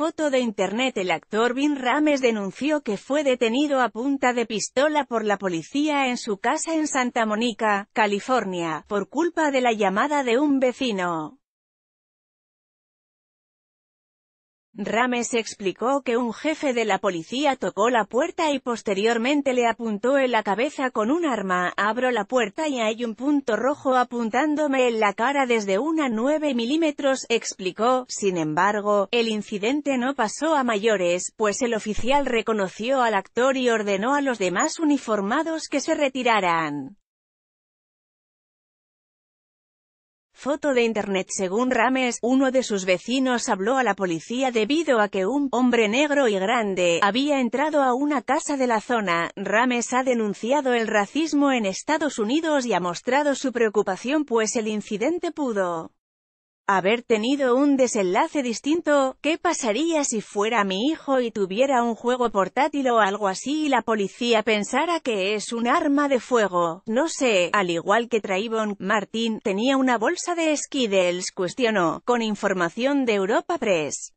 foto de internet el actor Vin Rames denunció que fue detenido a punta de pistola por la policía en su casa en Santa Monica, California, por culpa de la llamada de un vecino. Rames explicó que un jefe de la policía tocó la puerta y posteriormente le apuntó en la cabeza con un arma, abro la puerta y hay un punto rojo apuntándome en la cara desde una 9 milímetros, explicó, sin embargo, el incidente no pasó a mayores, pues el oficial reconoció al actor y ordenó a los demás uniformados que se retiraran. Foto de Internet Según Rames, uno de sus vecinos habló a la policía debido a que un hombre negro y grande había entrado a una casa de la zona. Rames ha denunciado el racismo en Estados Unidos y ha mostrado su preocupación pues el incidente pudo haber tenido un desenlace distinto, ¿qué pasaría si fuera mi hijo y tuviera un juego portátil o algo así y la policía pensara que es un arma de fuego? No sé, al igual que Trayvon, Martín tenía una bolsa de Skiddles, cuestionó, con información de Europa Press.